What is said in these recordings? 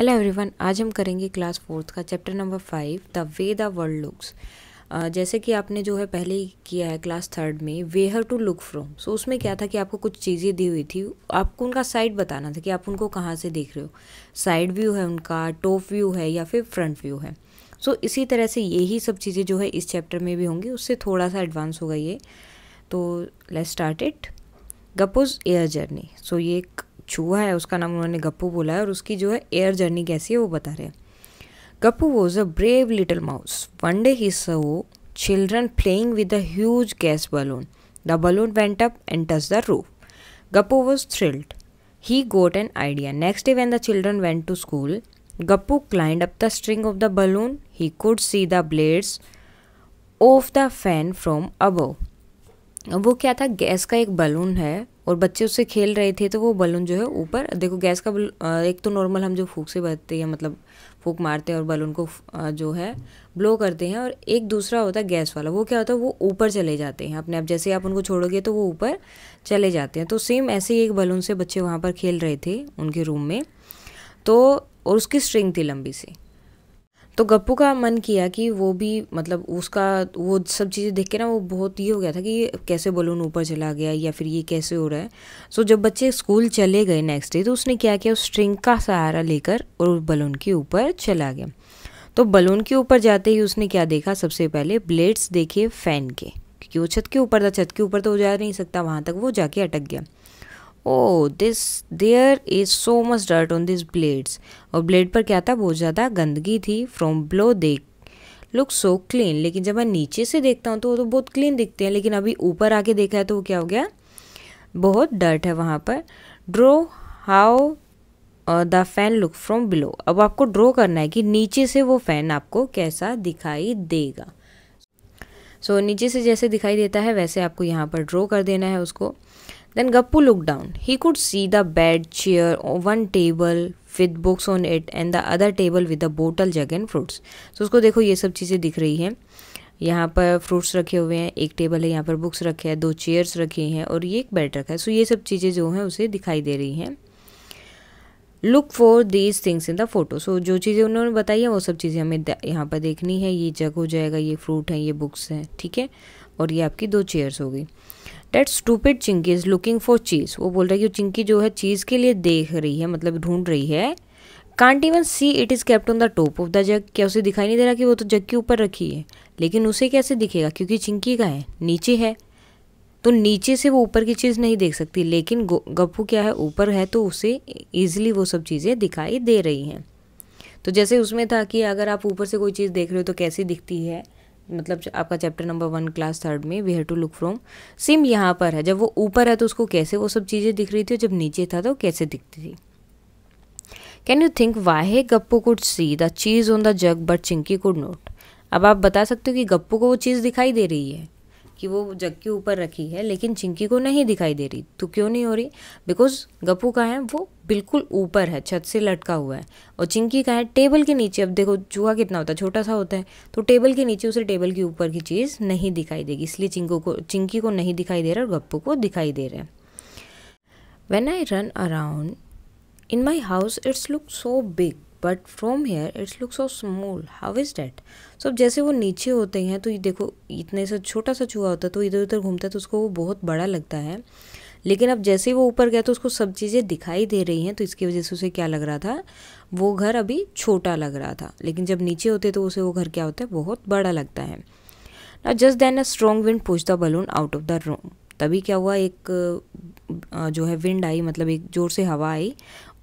Hello everyone आज हम करेंगे क्लास फोर्थ का chapter number five the way the world looks जैसे कि आपने जो है पहले ही किया है क्लास थर्ड में way her to look from so उसमें क्या था कि आपको कुछ चीज़ें दी हुई थी आपको उनका साइड बताना था कि आप उनको कहाँ से देख रहे हो साइड व्यू है उनका टॉप व्यू है या फिर फ्रंट व्यू है सो so, इसी तरह से यही सब चीज़ें जो है इस चैप्टर में भी होंगी उससे थोड़ा सा एडवांस होगा ये तो लेट स्टार्ट इट गप्पूज एयर जर्नी सो ये एक चूहा है उसका नाम उन्होंने गप्पू बोला है और उसकी जो है एयर जर्नी कैसी है वो बता रहे हैं Gappu was a brave little mouse one day he saw children playing with a huge gas balloon the balloon went up and touch the roof Gappu was thrilled he got an idea next day when the children went to school Gappu climbed up the string of the balloon he could see the blades of the fan from above वो क्या था gas का एक balloon है और बच्चे उससे खेल रहे थे तो वो बलून जो है ऊपर देखो गैस का एक तो नॉर्मल हम जो फूक से बजते हैं मतलब फूक मारते हैं और बलून को जो है ब्लो करते हैं और एक दूसरा होता है गैस वाला वो क्या होता है वो ऊपर चले जाते हैं अपने आप जैसे आप उनको छोड़ोगे तो वो ऊपर चले जाते हैं तो सेम ऐसे ही एक बलून से बच्चे वहाँ पर खेल रहे थे उनके रूम में तो और उसकी स्ट्रिंग थी लंबी सी तो गप्पू का मन किया कि वो भी मतलब उसका वो सब चीज़ें देख के ना वो बहुत ये हो गया था कि कैसे बलून ऊपर चला गया या फिर ये कैसे हो रहा है सो जब बच्चे स्कूल चले गए नेक्स्ट डे तो उसने क्या किया उस स्ट्रिंग का सहारा लेकर और उस बलून के ऊपर चला गया तो बलून के ऊपर जाते ही उसने क्या देखा सबसे पहले ब्लेड्स देखे फ़ैन के क्योंकि वो छत के ऊपर था छत के ऊपर तो वो जा नहीं सकता वहाँ तक वो जाके अटक गया oh this there is so much dirt on this blades और ब्लेड पर क्या था बहुत ज़्यादा गंदगी थी फ्रॉम ब्लो देख लुक सो क्लीन लेकिन जब मैं नीचे से देखता हूँ तो वो तो बहुत क्लीन दिखते हैं लेकिन अभी ऊपर आके देखा है तो वो क्या हो गया बहुत डर्ट है वहाँ पर draw how the fan look from below अब आपको ड्रो करना है कि नीचे से वो फ़ैन आपको कैसा दिखाई देगा सो so, नीचे से जैसे दिखाई देता है वैसे आपको यहाँ पर ड्रॉ कर देना है उसको Then Gappu looked down. He could see the bed, chair, one table with books on it and the other table with the bottle, jug and fruits. So उसको देखो ये सब चीज़ें दिख रही हैं यहाँ पर फ्रूट्स रखे हुए हैं एक टेबल है यहाँ पर बुक्स रखे हैं दो चेयर्स रखी हैं और ये एक बेड रखा है सो ये सब चीज़ें जो हैं उसे दिखाई दे रही हैं look for these things in the photo so जो चीज़ें उन्होंने बताई हैं वो सब चीज़ें हमें यहाँ पर देखनी है ये जग हो जाएगा ये फ्रूट हैं ये बुक्स हैं ठीक है और ये आपकी दो चेयर्स हो गई that stupid Chinky is looking for cheese वो बोल रहा है कि चिंकी जो है चीज़ के लिए देख रही है मतलब ढूंढ रही है can't even see it is kept on the top of the jug क्या उसे दिखाई नहीं दे रहा कि वो तो जग के ऊपर रखी है लेकिन उसे कैसे दिखेगा क्योंकि चिंकी का है नीचे है तो नीचे से वो ऊपर की चीज़ नहीं देख सकती लेकिन गप्पू क्या है ऊपर है तो उसे ईजिली वो सब चीज़ें दिखाई दे रही हैं तो जैसे उसमें था कि अगर आप ऊपर से कोई चीज़ देख रहे हो तो कैसी दिखती है मतलब आपका chapter number one class third में we have to look from सिम यहाँ पर है जब वो ऊपर है तो उसको कैसे वो सब चीज़ें दिख रही थी और जब नीचे था तो कैसे दिखती थी can you think why Gappu could see the cheese on the jug but Chinky could not अब आप बता सकते हो कि गप्पू को वो चीज़ दिखाई दे रही है कि वो जग के ऊपर रखी है लेकिन चिंकी को नहीं दिखाई दे रही तो क्यों नहीं हो रही बिकॉज गप्पू का है वो बिल्कुल ऊपर है छत से लटका हुआ है और चिंकी का है टेबल के नीचे अब देखो चूहा कितना होता है छोटा सा होता है तो टेबल के नीचे उसे टेबल के ऊपर की चीज़ नहीं दिखाई देगी इसलिए चिंको को चिंकी को नहीं दिखाई दे रहा और गप्पू को दिखाई दे रहा है when I run around in my house it's look so big but from here it's look so small how is that so अब जैसे वो नीचे होते हैं तो ये देखो इतने से छोटा सा चूहा होता है तो इधर उधर घूमता है तो उसको वो बहुत बड़ा लगता है लेकिन अब जैसे ही वो ऊपर गया तो उसको सब चीज़ें दिखाई दे रही हैं तो इसकी वजह से उसे क्या लग रहा था वो घर अभी छोटा लग रहा था लेकिन जब नीचे होते तो उसे वो घर क्या होता है बहुत बड़ा लगता है ना just then a strong wind push the balloon out of the room तभी क्या हुआ एक जो है विंड आई मतलब एक जोर से हवा आई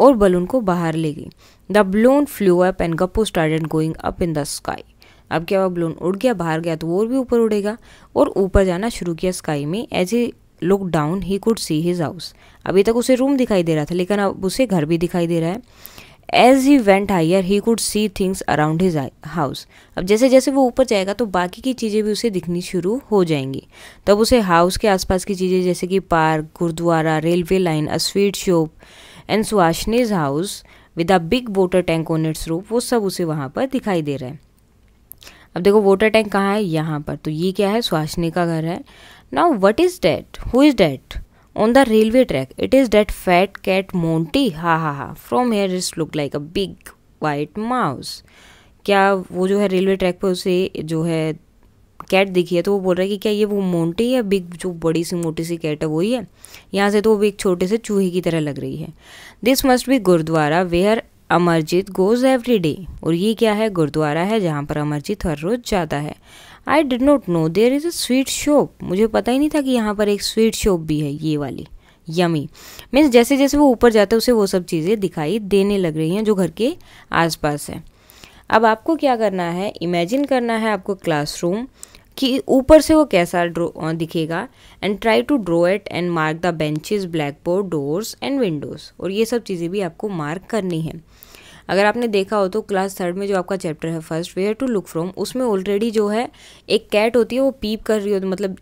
और बलून को बाहर ले गई the balloon flew up and start started going up in the sky अब क्या हुआ बलून उड़ गया बाहर गया तो और भी ऊपर उड़ेगा और ऊपर जाना शुरू किया स्काई में as a look down he could see his house अभी तक उसे रूम दिखाई दे रहा था लेकिन अब उसे घर भी दिखाई दे रहा है as he went higher he could see things around his house अब जैसे जैसे वो ऊपर जाएगा तो बाकी की चीज़ें भी उसे दिखनी शुरू हो जाएंगी तब उसे हाउस के आसपास की चीज़ें जैसे कि park gurdwara railway line a sweet shop and Suhasini's house with a big water tank on its roof वो सब उसे वहाँ पर दिखाई दे रहा है अब देखो वोटर टैंक कहाँ है यहाँ पर तो ये क्या है सुहाशनी का घर है Now, what is that? Who is that? On the railway track. It is that fat cat Monty. Ha ha ha. From here, it look like a big white mouse. क्या वो जो है रेलवे ट्रैक पर उसे जो है cat दिखी है तो वो बोल रहा है कि क्या ये वो मोंटी है बिग जो बड़ी सी मोटी सी कैट है वही है यहाँ से तो वो एक छोटे से चूहे की तरह लग रही है this must be gurdwara where Amarjeet goes every day और ये क्या है गुरुद्वारा है जहाँ पर अमरजीत हर रोज़ जाता है I did not know there is a sweet shop मुझे पता ही नहीं था कि यहाँ पर एक स्वीट शॉप भी है ये वाली यमी मीन्स जैसे जैसे वो ऊपर जाते उसे वो सब चीज़ें दिखाई देने लग रही हैं जो घर के आसपास है अब आपको क्या करना है इमेजिन करना है आपको क्लासरूम कि ऊपर से वो कैसा दिखेगा and try to draw it and mark the benches blackboard doors and windows और ये सब चीज़ें भी आपको मार्क करनी है अगर आपने देखा हो तो क्लास थर्ड में जो आपका चैप्टर है first where to look from उसमें ऑलरेडी जो है एक कैट होती है वो पीप कर रही होती मतलब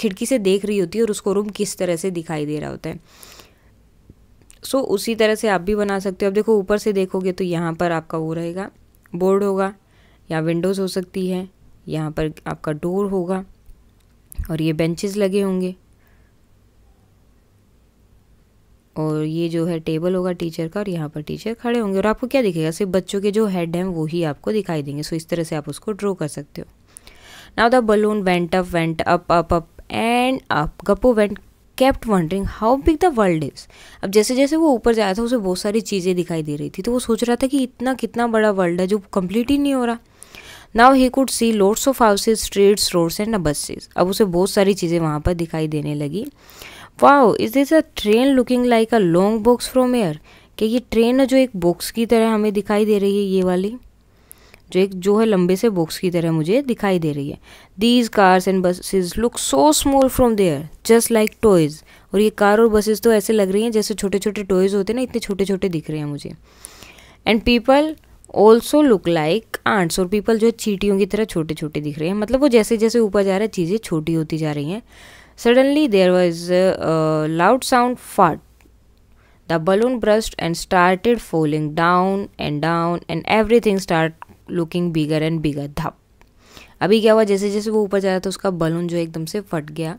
खिड़की से देख रही होती है और उसको रूम किस तरह से दिखाई दे रहा होता है सो so, उसी तरह से आप भी बना सकते हो अब देखो ऊपर से देखोगे तो यहाँ पर आपका वो रहेगा बोर्ड होगा या विंडोज़ हो सकती है यहाँ पर आपका डोर होगा और ये बेंचेस लगे होंगे और ये जो है टेबल होगा टीचर का और यहाँ पर टीचर खड़े होंगे और आपको क्या दिखेगा सिर्फ बच्चों के जो हेड हैं वो ही आपको दिखाई देंगे सो इस तरह से आप उसको ड्रॉ कर सकते हो now the balloon went up went up up up and up Gappu went kept wondering how big the world is अब जैसे जैसे वो ऊपर जाया था उसे बहुत सारी चीज़ें दिखाई दे रही थी तो वो सोच रहा था कि इतना कितना बड़ा वर्ल्ड है जो कम्प्लीट ही नहीं हो रहा now he could see loads of houses streets roads and buses अब उसे बहुत सारी चीज़ें वहाँ पर दिखाई देने लगी wow is this a train looking like a long box from air क्या ये ट्रेन जो एक बॉक्स की तरह हमें दिखाई दे रही है ये वाली जो एक जो है लंबे से बॉक्स की तरह मुझे दिखाई दे रही है these cars and buses look so small from there just like toys और ये कार और बसेज तो ऐसे लग रही हैं जैसे छोटे छोटे टॉयज़ होते हैं ना इतने छोटे छोटे दिख रहे हैं मुझे and people also look like ants और पीपल जो है चीटियों की तरह छोटे छोटे दिख रहे हैं मतलब वो जैसे जैसे ऊपर जा रहा है चीज़ें छोटी होती जा रही हैं Suddenly there was a, a loud sound fart. The balloon burst and started falling down and down and everything start looking bigger and bigger. Dhap. अभी क्या हुआ जैसे जैसे वो ऊपर जा रहा था तो उसका बलून जो एकदम से फट गया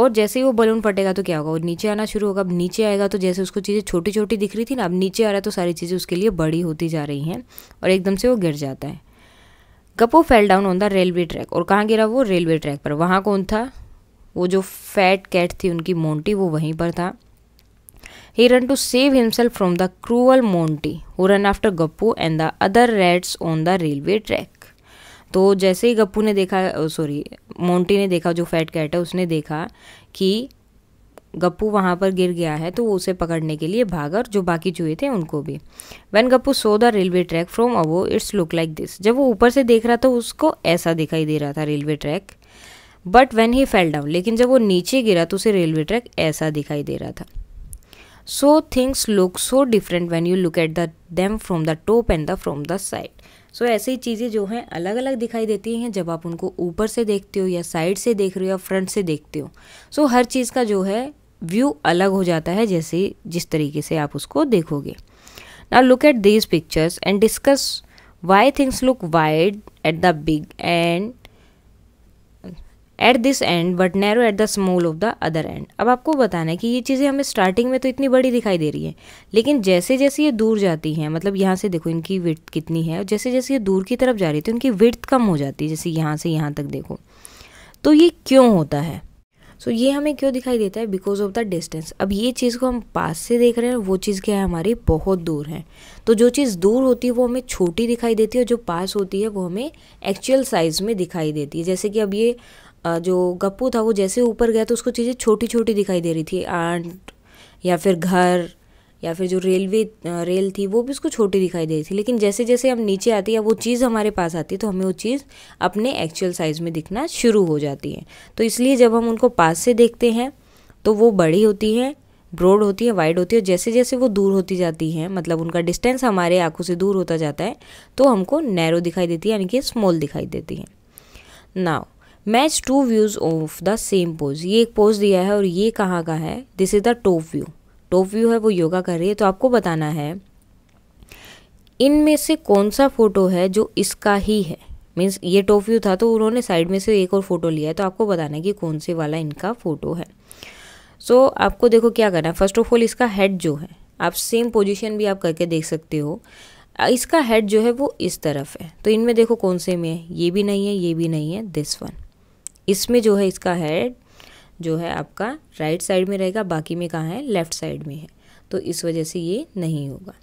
और जैसे ही वो बलून फटेगा तो क्या होगा वो नीचे आना शुरू होगा अब नीचे आएगा तो जैसे उसको चीज़ें छोटी छोटी दिख रही थी ना अब नीचे आ रहा है तो सारी चीज़ें उसके लिए बड़ी होती जा रही हैं और एकदम से वो गिर जाता है Gappu fell down on the railway track और कहाँ गिरा वो रेलवे ट्रैक पर वहाँ कौन था वो जो फैट कैट थी उनकी मोंटी वो वहीं पर था he run to save himself from the cruel Monty who run after Gappu and the other rats on the railway track तो जैसे ही गप्पू ने देखा सॉरी मोंटी ने देखा जो फैट कैट है उसने देखा कि गप्पू वहाँ पर गिर गया है तो वो उसे पकड़ने के लिए भाग और जो बाकी चूहे थे उनको भी when Gappu saw the railway track from above it's look like this जब वो ऊपर से देख रहा था उसको ऐसा दिखाई दे रहा था railway track but when he fell down लेकिन जब वो नीचे गिरा तो उसे रेलवे ट्रैक ऐसा दिखाई दे रहा था so things look so different when you look at the them from the top and the from the side so ऐसी चीज़ें जो हैं अलग अलग दिखाई देती हैं जब आप उनको ऊपर से देखते हो या साइड से देख रहे हो या फ्रंट से देखते हो सो so, हर चीज़ का जो है व्यू अलग हो जाता है जैसे जिस तरीके से आप उसको देखोगे ना look at these pictures and discuss why things look wide at the big end at this end but narrow at the small of the other end अब आपको बताना है कि ये चीज़ें हमें स्टार्टिंग में तो इतनी बड़ी दिखाई दे रही है लेकिन जैसे जैसे ये दूर जाती हैं मतलब यहाँ से देखो इनकी विथ कितनी है और जैसे जैसे ये दूर की तरफ जा रही थी उनकी विथ विर्थ कम हो जाती है जैसे यहाँ से यहाँ तक देखो तो ये क्यों होता है सो so, ये हमें क्यों दिखाई देता है बिकॉज ऑफ द डिस्टेंस अब ये चीज़ को हम पास से देख रहे हैं वो चीज़ क्या है हमारी बहुत दूर है तो जो चीज़ दूर होती है वो हमें छोटी दिखाई देती है और जो पास होती है वो हमें एक्चुअल साइज़ में दिखाई देती है जैसे कि अब ये जो गप्पू था वो जैसे ऊपर गया तो उसको चीज़ें छोटी छोटी दिखाई दे रही थी आंट या फिर घर या फिर जो रेलवे रेल थी वो भी उसको छोटी दिखाई दे रही थी लेकिन जैसे जैसे हम नीचे आते या वो चीज़ हमारे पास आती है तो हमें वो चीज़ अपने एक्चुअल साइज़ में दिखना शुरू हो जाती है तो इसलिए जब हम उनको पास से देखते हैं तो वो बड़ी होती है ब्रॉड होती है वाइड होती है जैसे जैसे वो दूर होती जाती है मतलब उनका डिस्टेंस हमारे आंखों से दूर होता जाता है तो हमको नैरो दिखाई देती है यानी कि स्मॉल दिखाई देती है now match two views of the same pose ये एक पोज दिया है और ये कहाँ का है this is the top view top view है वो योगा कर रही है तो आपको बताना है इनमें से कौन सा फ़ोटो है जो इसका ही है मीन्स ये टॉप व्यू था तो उन्होंने साइड में से एक और फ़ोटो लिया है तो आपको बताना है कि कौन से वाला इनका फ़ोटो है सो so, आपको देखो क्या करना है फर्स्ट ऑफ ऑल इसका हेड जो है आप सेम पोजिशन भी आप करके देख सकते हो इसका हेड जो है वो इस तरफ है तो इनमें देखो कौन से में है ये भी नहीं है ये भी नहीं है दिस वन इसमें जो है इसका हेड जो है आपका राइट साइड में रहेगा बाकी में कहाँ है लेफ़्ट साइड में है तो इस वजह से ये नहीं होगा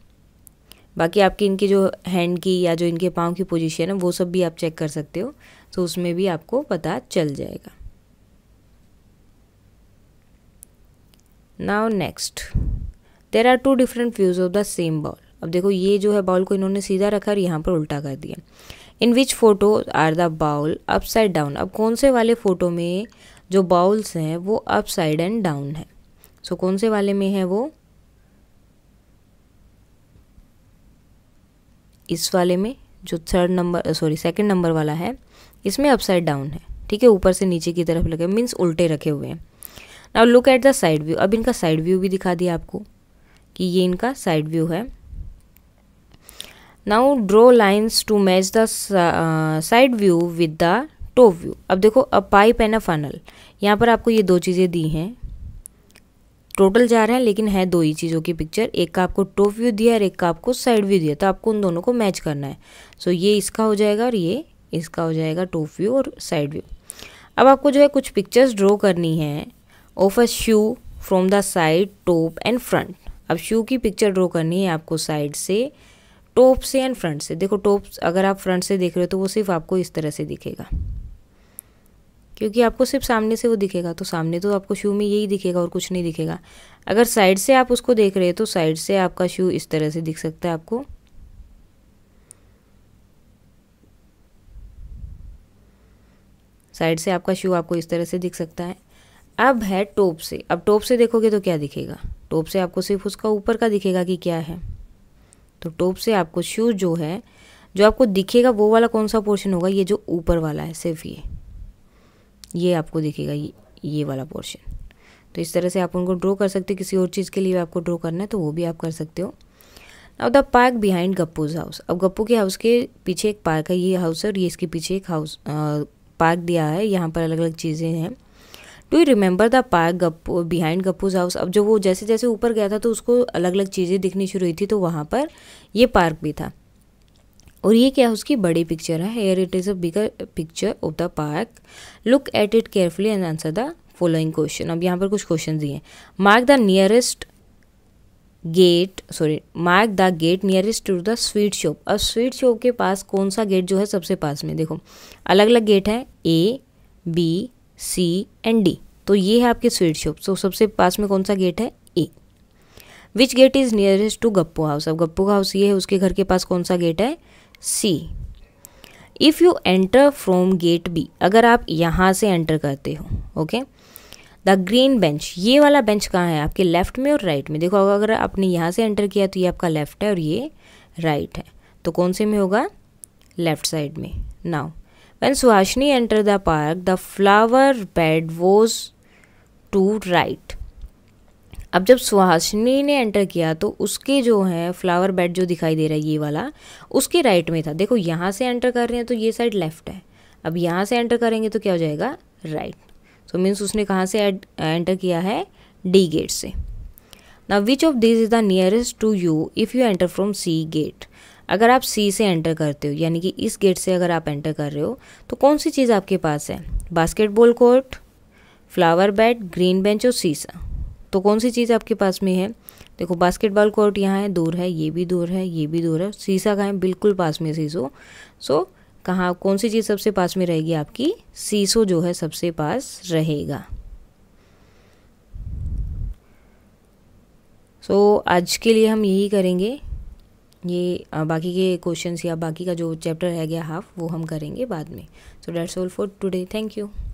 बाकी आपकी इनकी जो हैंड की या जो इनके पाँव की पोजीशन है वो सब भी आप चेक कर सकते हो तो उसमें भी आपको पता चल जाएगा now next there are two different views of the same bowl अब देखो ये जो है बॉल को इन्होंने सीधा रखा और यहाँ पर उल्टा कर दिया in which photo are the bowl upside down अब कौन से वाले फ़ोटो में जो बाउल्स हैं वो अपसाइड एंड डाउन है सो so, कौन से वाले में है वो इस वाले में जो third number sorry second number वाला है इसमें अपसाइड डाउन है ठीक है ऊपर से नीचे की तरफ लगे मीन्स उल्टे रखे हुए हैं now look at the side view अब इनका साइड व्यू भी दिखा दिया आपको कि ये इनका साइड व्यू है now draw lines to match the side view with the top view अब देखो a pipe and a funnel यहाँ पर आपको ये दो चीज़ें दी हैं टोटल जा रहे हैं लेकिन है दो ही चीज़ों की पिक्चर एक का आपको टॉप व्यू दिया और एक का आपको साइड व्यू दिया तो आपको उन दोनों को मैच करना है सो so, ये इसका हो जाएगा और ये इसका हो जाएगा टॉप व्यू और साइड व्यू अब आपको जो है कुछ पिक्चर्स ड्रॉ करनी है of a shoe from the side top and front अब शू की पिक्चर ड्रॉ करनी है आपको साइड से टॉप से एंड फ्रंट से देखो टॉप अगर आप फ्रंट से देख रहे हो तो वो सिर्फ आपको इस तरह से दिखेगा क्योंकि आपको सिर्फ सामने से वो दिखेगा तो सामने तो आपको शू में यही दिखेगा और कुछ नहीं दिखेगा अगर साइड से आप उसको देख रहे हो तो साइड से आपका शू इस तरह से दिख सकता है आपको साइड से आपका शू आपको इस तरह से दिख सकता है अब है टॉप से अब टॉप से देखोगे तो क्या दिखेगा टॉप से आपको सिर्फ उसका ऊपर का दिखेगा कि क्या है तो टॉप से आपको शूज़ जो है जो आपको दिखेगा वो वाला कौन सा पोर्शन होगा ये जो ऊपर वाला है सिर्फ ये ये आपको दिखेगा ये ये वाला पोर्शन तो इस तरह से आप उनको ड्रॉ कर सकते हो किसी और चीज़ के लिए आपको ड्रॉ करना है तो वो भी आप कर सकते हो now the park behind Gappu's house अब गप्पू के हाउस के पीछे एक पार्क है ये हाउस है और ये इसके पीछे एक हाउस पार्क दिया है यहाँ पर अलग अलग चीज़ें हैं do you remember the park Gappu behind Gappu's house अब जो वो जैसे जैसे ऊपर गया था तो उसको अलग अलग चीज़ें दिखनी शुरू हुई थी तो वहाँ पर ये पार्क भी था और ये क्या उसकी बड़ी पिक्चर है here it is a bigger picture of the park look at it carefully and answer the following question अब यहाँ पर कुछ क्वेश्चन दिए mark the nearest gate sorry mark the gate nearest to the sweet shop अब sweet shop के पास कौन सा गेट जो है सबसे पास में देखो अलग अलग गेट है A B C and D तो ये है आपके स्वीट शॉप सो सबसे पास में कौन सा गेट है A which gate is nearest to Gappu house अब गप्पू का हाउस ये है उसके घर के पास कौन सा गेट है C if you enter from gate B अगर आप यहाँ से एंटर करते हो ओके द ग्रीन बेंच ये वाला बेंच कहाँ है आपके लेफ्ट में और राइट में देखो अगर आपने यहाँ से एंटर किया तो ये आपका लेफ्ट है और ये राइट है तो कौन से में होगा लेफ्ट साइड में now When Suhasini entered the park, the flower bed was to right. अब जब सुहासिनी ने एंटर किया तो उसके जो है फ्लावर बेड जो दिखाई दे रहा है ये वाला उसके राइट में था देखो यहाँ से एंटर कर रहे हैं तो ये साइड लेफ्ट है अब यहाँ से एंटर करेंगे तो क्या हो जाएगा राइट सो मीन्स उसने कहाँ से एंटर किया है डी गेट से ना which of this is the nearest to you if you enter from C gate अगर आप सी से एंटर करते हो यानी कि इस गेट से अगर आप एंटर कर रहे हो तो कौन सी चीज़ आपके पास है basketball court flower bed green bench और सीसा तो कौन सी चीज़ आपके पास में है देखो बास्केटबॉल कोर्ट यहाँ है दूर है ये भी दूर है ये भी दूर है सीसा कहाँ है बिल्कुल पास में सीसो सो कहाँ कौन सी चीज़ सबसे पास में रहेगी आपकी सीसो जो है सबसे पास रहेगा सो so, आज के लिए हम यही करेंगे ये बाकी के क्वेश्चंस या बाकी का जो चैप्टर रह गया हाफ वो हम करेंगे बाद में so that's all for today thank you